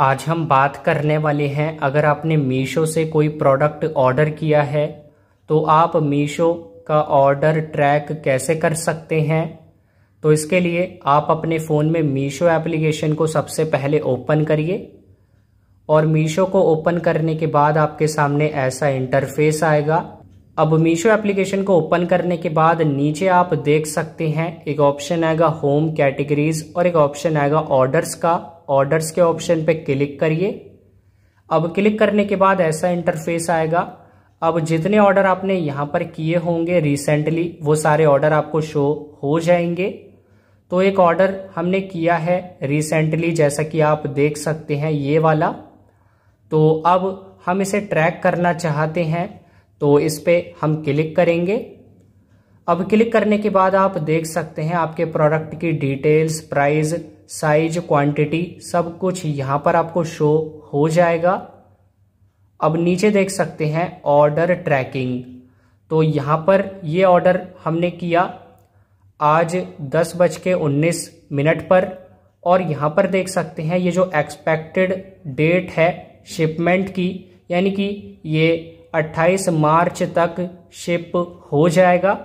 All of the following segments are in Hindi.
आज हम बात करने वाले हैं अगर आपने मीशो से कोई प्रोडक्ट ऑर्डर किया है तो आप मीशो का ऑर्डर ट्रैक कैसे कर सकते हैं तो इसके लिए आप अपने फ़ोन में मीशो एप्लीकेशन को सबसे पहले ओपन करिए और मीशो को ओपन करने के बाद आपके सामने ऐसा इंटरफेस आएगा अब मीशो एप्लीकेशन को ओपन करने के बाद नीचे आप देख सकते हैं एक ऑप्शन आएगा होम कैटेगरीज और एक ऑप्शन आएगा ऑर्डर्स का ऑर्डर्स के ऑप्शन पे क्लिक करिए अब क्लिक करने के बाद ऐसा इंटरफेस आएगा अब जितने ऑर्डर आपने यहाँ पर किए होंगे रिसेंटली वो सारे ऑर्डर आपको शो हो जाएंगे तो एक ऑर्डर हमने किया है रिसेंटली जैसा कि आप देख सकते हैं ये वाला तो अब हम इसे ट्रैक करना चाहते हैं तो इस पर हम क्लिक करेंगे अब क्लिक करने के बाद आप देख सकते हैं आपके प्रोडक्ट की डिटेल्स प्राइस साइज क्वांटिटी सब कुछ यहाँ पर आपको शो हो जाएगा अब नीचे देख सकते हैं ऑर्डर ट्रैकिंग तो यहाँ पर ये ऑर्डर हमने किया आज दस बज के उन्नीस मिनट पर और यहाँ पर देख सकते हैं ये जो एक्सपेक्टेड डेट है शिपमेंट की यानी कि ये 28 मार्च तक शिप हो जाएगा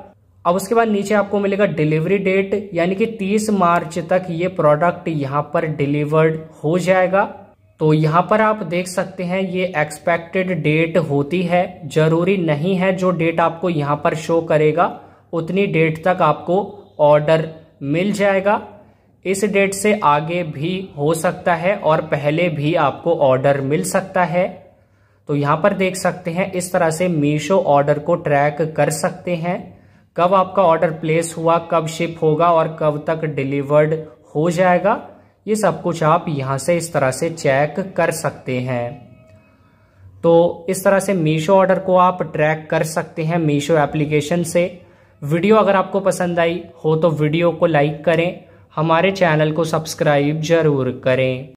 अब उसके बाद नीचे आपको मिलेगा डिलीवरी डेट यानी कि 30 मार्च तक ये प्रोडक्ट यहाँ पर डिलीवर्ड हो जाएगा तो यहाँ पर आप देख सकते हैं ये एक्सपेक्टेड डेट होती है जरूरी नहीं है जो डेट आपको यहाँ पर शो करेगा उतनी डेट तक आपको ऑर्डर मिल जाएगा इस डेट से आगे भी हो सकता है और पहले भी आपको ऑर्डर मिल सकता है तो यहाँ पर देख सकते हैं इस तरह से मीशो ऑर्डर को ट्रैक कर सकते हैं कब आपका ऑर्डर प्लेस हुआ कब शिप होगा और कब तक डिलीवर्ड हो जाएगा ये सब कुछ आप यहां से इस तरह से चेक कर सकते हैं तो इस तरह से मीशो ऑर्डर को आप ट्रैक कर सकते हैं मीशो एप्लीकेशन से वीडियो अगर आपको पसंद आई हो तो वीडियो को लाइक करें हमारे चैनल को सब्सक्राइब जरूर करें